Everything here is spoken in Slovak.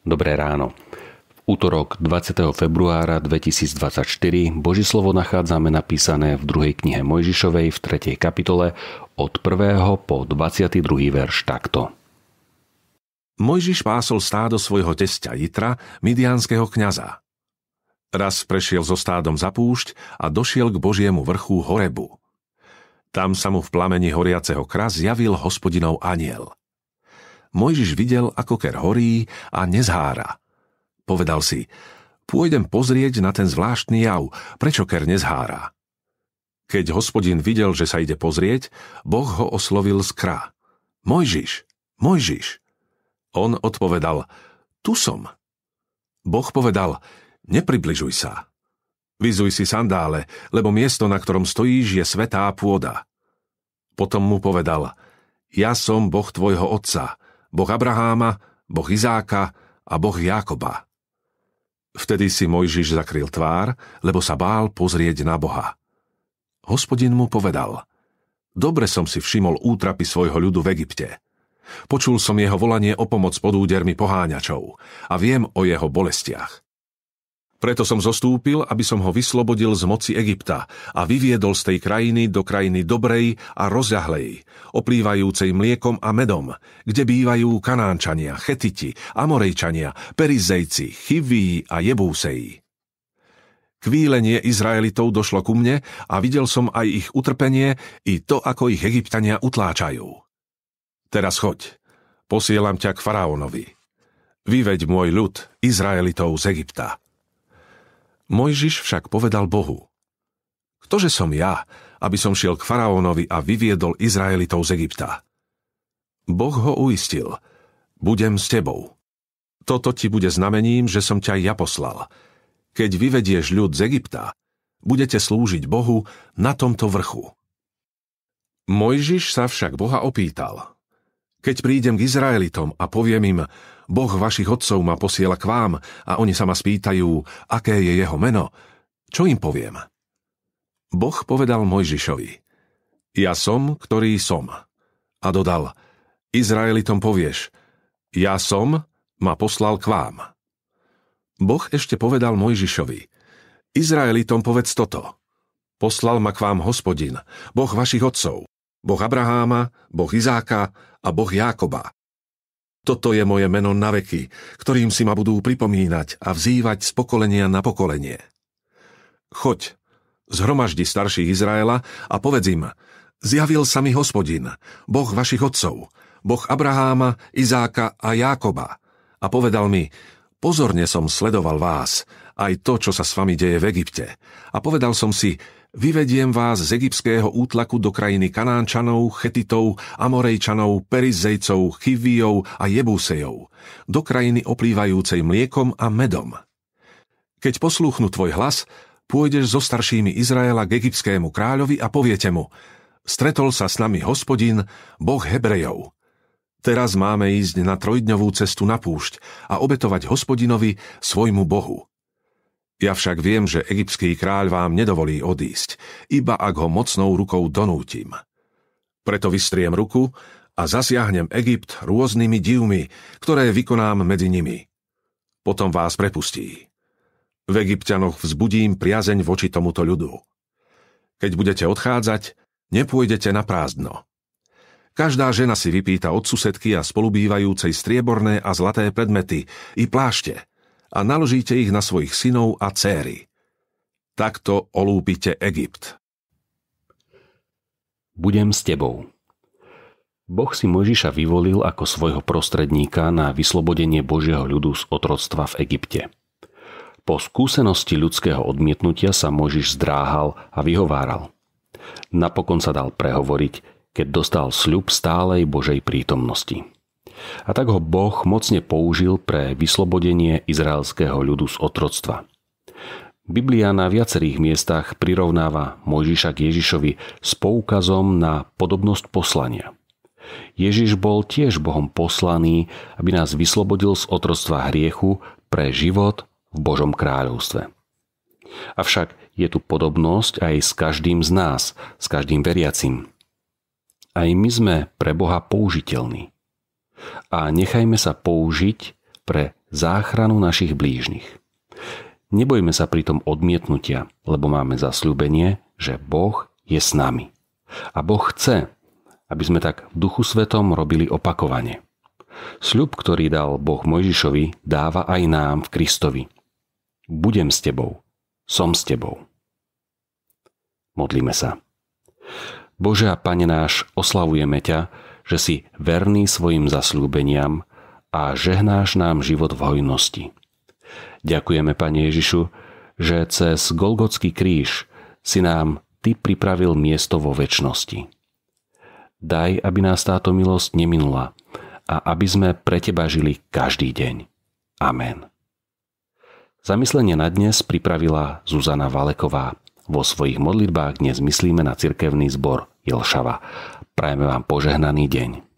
Dobré ráno. V útorok 20. februára 2024 Boží slovo nachádzame napísané v druhej knihe Mojžišovej v 3. kapitole od 1. po 22. verš takto. Mojžiš pásol stádo svojho tesťa Jitra, midianského kniaza. Raz prešiel so stádom za púšť a došiel k Božiemu vrchu Horebu. Tam sa mu v plameni horiaceho kras javil hospodinov aniel – Mojžiš videl, ako ker horí a nezhára. Povedal si, pôjdem pozrieť na ten zvláštny jav, prečo ker nezhára. Keď hospodin videl, že sa ide pozrieť, Boh ho oslovil z kra. Mojžiš, Mojžiš. On odpovedal, tu som. Boh povedal, nepribližuj sa. Vyzuj si sandále, lebo miesto, na ktorom stojíš, je svetá pôda. Potom mu povedal, ja som Boh tvojho otca, Boh Abraháma, Boh Izáka a Boh Jákoba. Vtedy si Mojžiš zakryl tvár, lebo sa bál pozrieť na Boha. Hospodin mu povedal, dobre som si všimol útrapy svojho ľudu v Egypte. Počul som jeho volanie o pomoc pod údermi poháňačov a viem o jeho bolestiach. Preto som zostúpil, aby som ho vyslobodil z moci Egypta a vyviedol z tej krajiny do krajiny dobrej a rozľahlej, oplývajúcej mliekom a medom, kde bývajú Kanánčania, Chetiti, Amorejčania, Perizejci, Chiví a jebúsejí. Kvílenie Izraelitov došlo ku mne a videl som aj ich utrpenie i to, ako ich Egyptania utláčajú. Teraz choď, posielam ťa k faraónovi. Vyveď môj ľud, Izraelitov z Egypta. Mojžiš však povedal Bohu, Ktože som ja, aby som šiel k faraónovi a vyviedol Izraelitov z Egypta? Boh ho uistil, budem s tebou. Toto ti bude znamením, že som ťa ja poslal. Keď vyvedieš ľud z Egypta, budete slúžiť Bohu na tomto vrchu. Mojžiš sa však Boha opýtal, keď prídem k Izraelitom a poviem im, Boh vašich otcov ma posiela k vám a oni sa ma spýtajú, aké je jeho meno, čo im poviem? Boh povedal Mojžišovi, ja som, ktorý som. A dodal, Izraelitom povieš, ja som, ma poslal k vám. Boh ešte povedal Mojžišovi, Izraelitom povedz toto, poslal ma k vám hospodin, Boh vašich otcov, Boh Abraháma, Boh Izáka a Boh Jákoba. Toto je moje meno na veky, ktorým si ma budú pripomínať a vzývať z pokolenia na pokolenie. Choď, zhromaždi starších Izraela a povedz im, zjavil sa mi hospodin, Boh vašich otcov, Boh Abraháma, Izáka a Jákoba. A povedal mi, pozorne som sledoval vás, aj to, čo sa s vami deje v Egypte. A povedal som si, Vyvediem vás z egyptského útlaku do krajiny Kanánčanov, Chetitov, Amorejčanov, Perizejcov, Chivijov a Jebusejov, do krajiny oplývajúcej mliekom a medom. Keď posluchnú tvoj hlas, pôjdeš so staršími Izraela k egyptskému kráľovi a poviete mu, stretol sa s nami hospodin, boh Hebrejov. Teraz máme ísť na trojdňovú cestu na púšť a obetovať hospodinovi, svojmu bohu. Ja však viem, že egyptský kráľ vám nedovolí odísť, iba ak ho mocnou rukou donútim. Preto vystriem ruku a zasiahnem Egypt rôznymi divmi, ktoré vykonám medzi nimi. Potom vás prepustí. V Egyptianoch vzbudím priazeň voči tomuto ľudu. Keď budete odchádzať, nepôjdete na prázdno. Každá žena si vypýta od susedky a spolubývajúcej strieborné a zlaté predmety i plášte – a naložíte ich na svojich synov a céry. Takto olúpite Egypt. Budem s tebou. Boh si Mojžiša vyvolil ako svojho prostredníka na vyslobodenie Božieho ľudu z otroctva v Egypte. Po skúsenosti ľudského odmietnutia sa Mojžiš zdráhal a vyhováral. Napokon sa dal prehovoriť, keď dostal sľub stálej Božej prítomnosti a tak ho Boh mocne použil pre vyslobodenie izraelského ľudu z otroctva. Biblia na viacerých miestach prirovnáva Mojžiša k Ježišovi s poukazom na podobnosť poslania. Ježiš bol tiež Bohom poslaný, aby nás vyslobodil z otroctva hriechu pre život v Božom kráľovstve. Avšak je tu podobnosť aj s každým z nás, s každým veriacim. Aj my sme pre Boha použiteľní a nechajme sa použiť pre záchranu našich blížnych. Nebojme sa pritom odmietnutia, lebo máme zasľúbenie, že Boh je s nami. A Boh chce, aby sme tak v duchu svetom robili opakovanie. Sľub, ktorý dal Boh Mojžišovi, dáva aj nám v Kristovi. Budem s tebou, som s tebou. Modlíme sa. Bože a Pane náš, oslavujeme ťa, že si verný svojim zasľúbeniam a žehnáš nám život v hojnosti. Ďakujeme, Pane Ježišu, že cez Golgotský kríž si nám Ty pripravil miesto vo väčšnosti. Daj, aby nás táto milosť neminula a aby sme pre Teba žili každý deň. Amen. Zamyslenie na dnes pripravila Zuzana Valeková. Vo svojich modlitbách dnes myslíme na cirkevný zbor Jelšava. Prajeme vám požehnaný deň.